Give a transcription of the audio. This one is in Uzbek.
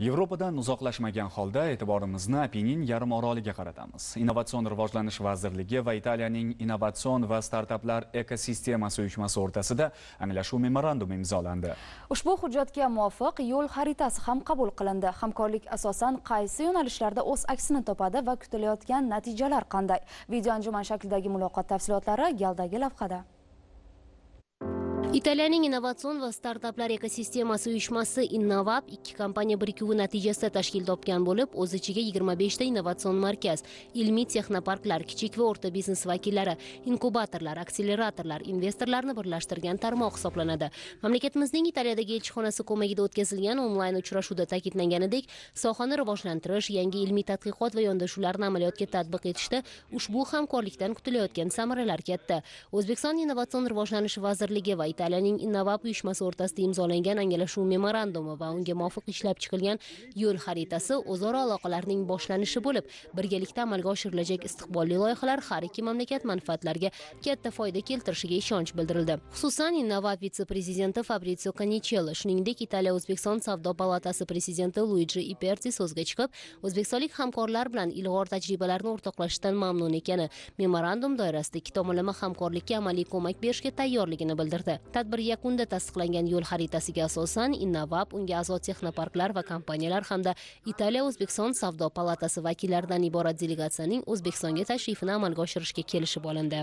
Yevropadan uzoqlashmagan holda e'tiborimizni Apennin yarim oroliga qaratamiz. Innovatsion rivojlanish vazirligi va Italiyaning Innovatsion va startaplar ekosistemasi uyushmasi o'rtasida anglashuv memorandumi imzolandi. Ushbu hujjatga muvofiq yo'l xaritasi ham qabul qilindi. Hamkorlik asosan qaysi yo'nalishlarda o'z aksini topadi va kutilayotgan natijalar qanday? Video anjuman shaklidagi muloqot tafsilotlari galdagi lavhada. italiyaning innovatsion va startaplar ekosistemasi uyushmasi innovab ikki kompaniya birikuvi natijasida tashkil topgan bo'lib o'z ichiga 25 ta innovatsion markaz ilmiy texnoparklar kichik va o'rta biznes vakillari inkubatorlar akseleratorlar investorlarni birlashtirgan tarmoq hisoblanadi mamlakatimizning italiyadagi elchixonasi ko'magida o'tkazilgan onlayn uchrashuvda ta'kidlanganidek sohani rivojlantirish yangi ilmiy tadqiqot va yondashuvlarni amaliyotga tatbiq etishda ushbu hamkorlikdan kutilayotgan samaralar katta o'zbekiston innovatsion rivojlanish vazirligi va italiyaning innovab uyushmasi o'rtasida imzolangan anglashuv memorandumi va unga muvofiq ishlab chiqilgan yo'l xaritasi o'zaro aloqalarning boshlanishi bo'lib birgalikda amalga oshirilajak istiqbolli loyihalar har ikki mamlakat manfaatlariga katta foyda keltirishiga ishonch bildirildi xususan innovab vitse prezidenti Fabrizio kanichello shuningdek italiya o'zbekiston savdo palatasi prezidenti luiji iperti so'zga chiqib o'zbekistonlik hamkorlar bilan ilg'or tajribalarni o'rtoqlashishdan mamnun ekani memorandum doirasida ikki tomonlama hamkorlikka amaliy ko'mak berishga tayyorligini bildirdi tadbir yakunida tasdiqlangan yo'l xaritasiga asosan innovab unga a'zo texnoparklar va kompaniyalar hamda italiya o'zbekiston savdo palatasi vakillaridan iborat delegatsiyaning o'zbekistonga tashrifini amalga oshirishga kelishib olindi